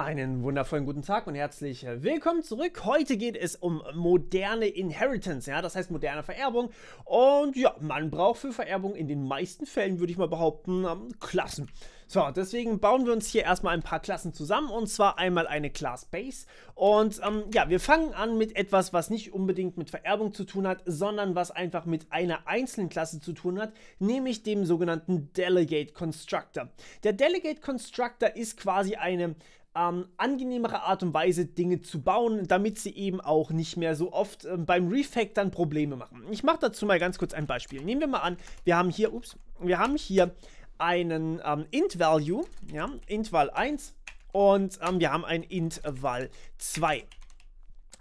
Einen wundervollen guten Tag und herzlich äh, willkommen zurück. Heute geht es um moderne Inheritance, ja, das heißt moderne Vererbung. Und ja, man braucht für Vererbung in den meisten Fällen, würde ich mal behaupten, ähm, Klassen. So, deswegen bauen wir uns hier erstmal ein paar Klassen zusammen und zwar einmal eine Class Base. Und ähm, ja, wir fangen an mit etwas, was nicht unbedingt mit Vererbung zu tun hat, sondern was einfach mit einer einzelnen Klasse zu tun hat, nämlich dem sogenannten Delegate Constructor. Der Delegate Constructor ist quasi eine ähm, angenehmere Art und Weise Dinge zu bauen, damit sie eben auch nicht mehr so oft ähm, beim dann Probleme machen. Ich mache dazu mal ganz kurz ein Beispiel. Nehmen wir mal an, wir haben hier, ups, wir haben hier einen ähm, int-Value, ja, int-val 1 und ähm, wir haben ein int-val 2.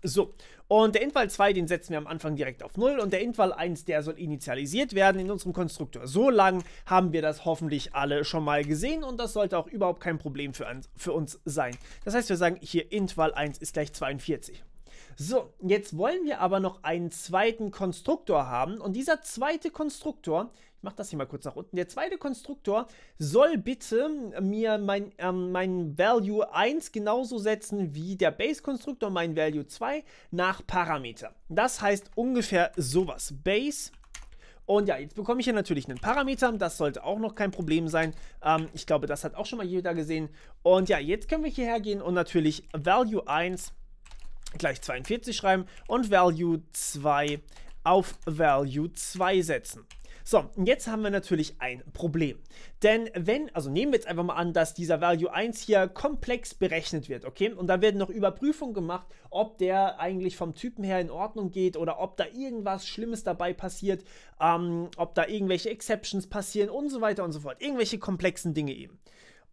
So, und der Intval 2, den setzen wir am Anfang direkt auf 0 und der Intval 1, der soll initialisiert werden in unserem Konstruktor. So lang haben wir das hoffentlich alle schon mal gesehen und das sollte auch überhaupt kein Problem für, an, für uns sein. Das heißt, wir sagen hier Intval 1 ist gleich 42. So, jetzt wollen wir aber noch einen zweiten Konstruktor haben und dieser zweite Konstruktor, ich mache das hier mal kurz nach unten. Der zweite Konstruktor soll bitte mir mein, ähm, mein Value 1 genauso setzen wie der Base-Konstruktor mein Value 2 nach Parameter. Das heißt ungefähr sowas. Base und ja, jetzt bekomme ich hier natürlich einen Parameter. Das sollte auch noch kein Problem sein. Ähm, ich glaube, das hat auch schon mal jeder gesehen. Und ja, jetzt können wir hierher gehen und natürlich Value 1 gleich 42 schreiben und Value 2 auf Value 2 setzen. So, und jetzt haben wir natürlich ein Problem. Denn wenn, also nehmen wir jetzt einfach mal an, dass dieser Value 1 hier komplex berechnet wird, okay? Und da werden noch Überprüfungen gemacht, ob der eigentlich vom Typen her in Ordnung geht oder ob da irgendwas Schlimmes dabei passiert, ähm, ob da irgendwelche Exceptions passieren und so weiter und so fort. Irgendwelche komplexen Dinge eben.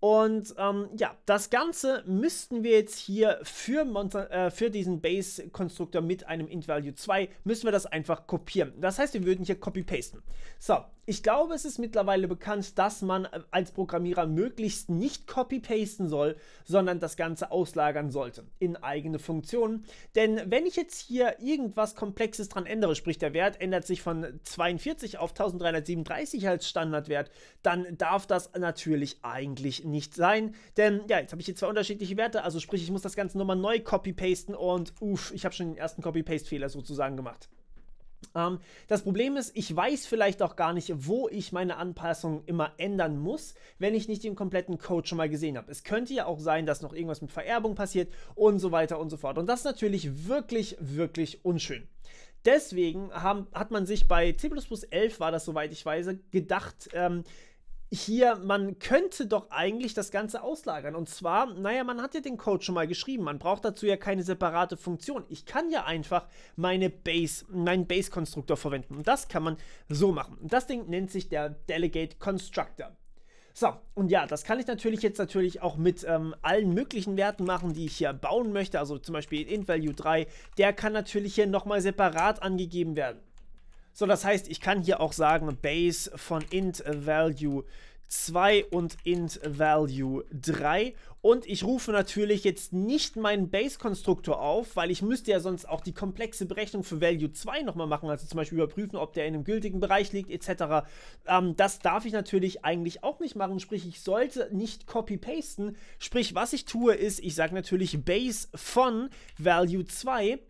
Und ähm, ja, das Ganze müssten wir jetzt hier für, Monster, äh, für diesen Base-Konstruktor mit einem int-value 2, müssen wir das einfach kopieren. Das heißt, wir würden hier copy-pasten. So, ich glaube, es ist mittlerweile bekannt, dass man äh, als Programmierer möglichst nicht copy-pasten soll, sondern das Ganze auslagern sollte in eigene Funktionen. Denn wenn ich jetzt hier irgendwas Komplexes dran ändere, sprich der Wert ändert sich von 42 auf 1337 als Standardwert, dann darf das natürlich eigentlich nicht sein. Denn ja, jetzt habe ich hier zwei unterschiedliche Werte, also sprich, ich muss das Ganze nochmal neu copy-pasten und uff, ich habe schon den ersten Copy-Paste-Fehler sozusagen gemacht. Ähm, das Problem ist, ich weiß vielleicht auch gar nicht, wo ich meine Anpassungen immer ändern muss, wenn ich nicht den kompletten Code schon mal gesehen habe. Es könnte ja auch sein, dass noch irgendwas mit Vererbung passiert und so weiter und so fort. Und das ist natürlich wirklich, wirklich unschön. Deswegen haben, hat man sich bei C11 war das, soweit ich weiß, gedacht, ähm, hier, man könnte doch eigentlich das Ganze auslagern. Und zwar, naja, man hat ja den Code schon mal geschrieben. Man braucht dazu ja keine separate Funktion. Ich kann ja einfach meine Base, meinen Base-Konstruktor verwenden. Und das kann man so machen. Und das Ding nennt sich der Delegate Constructor. So, und ja, das kann ich natürlich jetzt natürlich auch mit ähm, allen möglichen Werten machen, die ich hier bauen möchte. Also zum Beispiel int value 3, der kann natürlich hier nochmal separat angegeben werden. So, das heißt, ich kann hier auch sagen, Base von int value 2 und int value 3 und ich rufe natürlich jetzt nicht meinen Base-Konstruktor auf, weil ich müsste ja sonst auch die komplexe Berechnung für value 2 nochmal machen, also zum Beispiel überprüfen, ob der in einem gültigen Bereich liegt etc. Ähm, das darf ich natürlich eigentlich auch nicht machen, sprich ich sollte nicht copy-pasten, sprich was ich tue ist, ich sage natürlich Base von value 2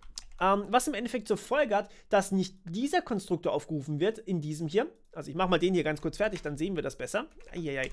ähm, was im Endeffekt zur Folge hat, dass nicht dieser Konstruktor aufgerufen wird, in diesem hier. Also ich mache mal den hier ganz kurz fertig, dann sehen wir das besser. Eieiei.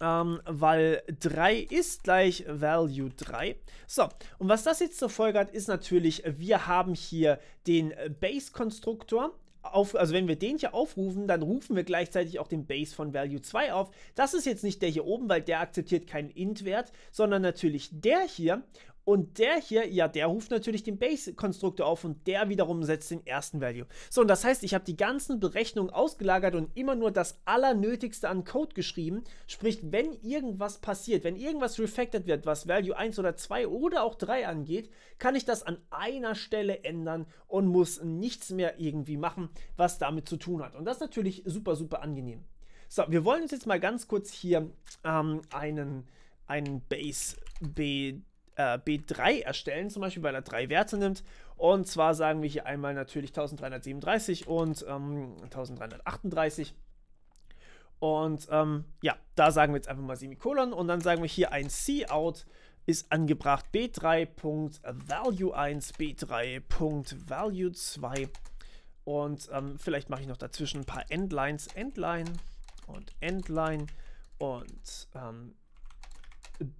Ähm, weil 3 ist gleich Value 3. So, und was das jetzt zur Folge hat, ist natürlich, wir haben hier den Base-Konstruktor, auf, also wenn wir den hier aufrufen, dann rufen wir gleichzeitig auch den Base von Value 2 auf. Das ist jetzt nicht der hier oben, weil der akzeptiert keinen Int-Wert, sondern natürlich der hier. Und der hier, ja, der ruft natürlich den Base-Konstruktor auf und der wiederum setzt den ersten Value. So, und das heißt, ich habe die ganzen Berechnungen ausgelagert und immer nur das Allernötigste an Code geschrieben. Sprich, wenn irgendwas passiert, wenn irgendwas refactored wird, was Value 1 oder 2 oder auch 3 angeht, kann ich das an einer Stelle ändern und muss nichts mehr irgendwie machen, was damit zu tun hat. Und das ist natürlich super, super angenehm. So, wir wollen uns jetzt mal ganz kurz hier ähm, einen, einen Base B äh, B3 erstellen, zum Beispiel, weil er drei Werte nimmt. Und zwar sagen wir hier einmal natürlich 1337 und ähm, 1338. Und ähm, ja, da sagen wir jetzt einfach mal Semikolon und dann sagen wir hier ein Cout ist angebracht b3.value1, b3.value2 und ähm, vielleicht mache ich noch dazwischen ein paar Endlines, Endline und Endline und ähm,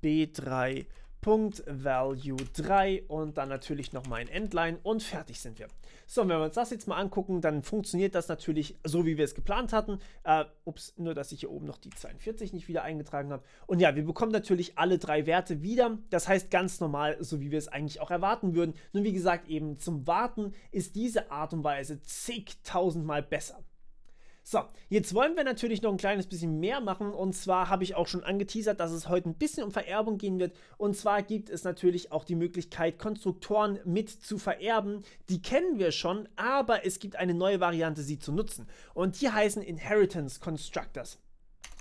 b3.value Punkt Value 3 und dann natürlich nochmal ein Endline und fertig sind wir. So, wenn wir uns das jetzt mal angucken, dann funktioniert das natürlich so, wie wir es geplant hatten. Äh, ups, nur dass ich hier oben noch die 42 nicht wieder eingetragen habe. Und ja, wir bekommen natürlich alle drei Werte wieder. Das heißt ganz normal, so wie wir es eigentlich auch erwarten würden. Nun, wie gesagt, eben zum Warten ist diese Art und Weise zigtausendmal besser. So, jetzt wollen wir natürlich noch ein kleines bisschen mehr machen. Und zwar habe ich auch schon angeteasert, dass es heute ein bisschen um Vererbung gehen wird. Und zwar gibt es natürlich auch die Möglichkeit, Konstruktoren mit zu vererben. Die kennen wir schon, aber es gibt eine neue Variante, sie zu nutzen. Und die heißen Inheritance Constructors.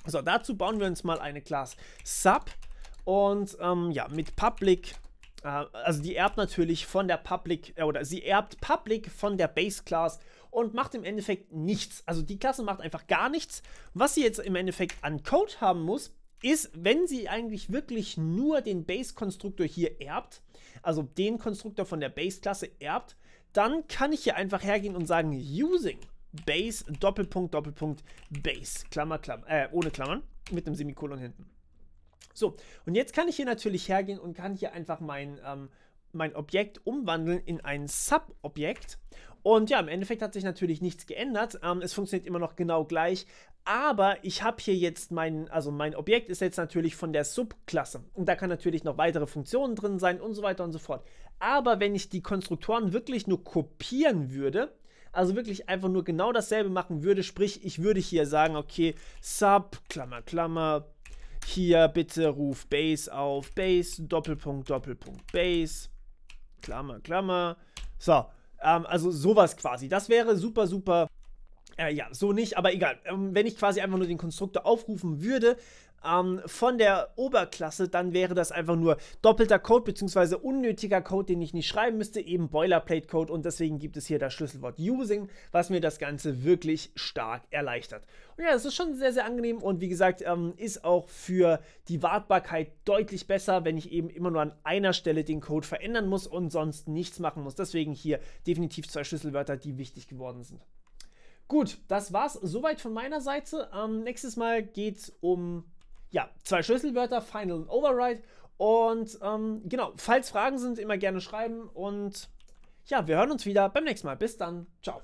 So, dazu bauen wir uns mal eine Class Sub. Und ähm, ja, mit Public äh, also die erbt natürlich von der Public, äh, oder sie erbt Public von der Base Class und macht im Endeffekt nichts. Also die Klasse macht einfach gar nichts. Was sie jetzt im Endeffekt an Code haben muss, ist, wenn sie eigentlich wirklich nur den Base-Konstruktor hier erbt, also den Konstruktor von der Base-Klasse erbt, dann kann ich hier einfach hergehen und sagen using base Doppelpunkt Doppelpunkt base Klammer Klammer äh, ohne Klammern mit einem Semikolon hinten. So und jetzt kann ich hier natürlich hergehen und kann hier einfach meinen ähm, mein Objekt umwandeln in ein Sub-Objekt. Und ja, im Endeffekt hat sich natürlich nichts geändert. Ähm, es funktioniert immer noch genau gleich. Aber ich habe hier jetzt mein, also mein Objekt ist jetzt natürlich von der Subklasse. Und da kann natürlich noch weitere Funktionen drin sein und so weiter und so fort. Aber wenn ich die Konstruktoren wirklich nur kopieren würde, also wirklich einfach nur genau dasselbe machen würde, sprich, ich würde hier sagen, okay, Sub, Klammer, Klammer, hier bitte ruf Base auf, Base, Doppelpunkt, Doppelpunkt, Base Klammer, Klammer. So, ähm, also sowas quasi. Das wäre super, super äh, ja, so nicht, aber egal. Ähm, wenn ich quasi einfach nur den Konstruktor aufrufen würde, ähm, von der Oberklasse, dann wäre das einfach nur doppelter Code bzw. unnötiger Code, den ich nicht schreiben müsste, eben Boilerplate-Code und deswegen gibt es hier das Schlüsselwort Using, was mir das Ganze wirklich stark erleichtert. Und ja, das ist schon sehr, sehr angenehm und wie gesagt, ähm, ist auch für die Wartbarkeit deutlich besser, wenn ich eben immer nur an einer Stelle den Code verändern muss und sonst nichts machen muss. Deswegen hier definitiv zwei Schlüsselwörter, die wichtig geworden sind. Gut, das war's soweit von meiner Seite. Ähm, nächstes Mal geht's um ja, zwei Schlüsselwörter, Final und Override. Und ähm, genau, falls Fragen sind, immer gerne schreiben. Und ja, wir hören uns wieder beim nächsten Mal. Bis dann. Ciao.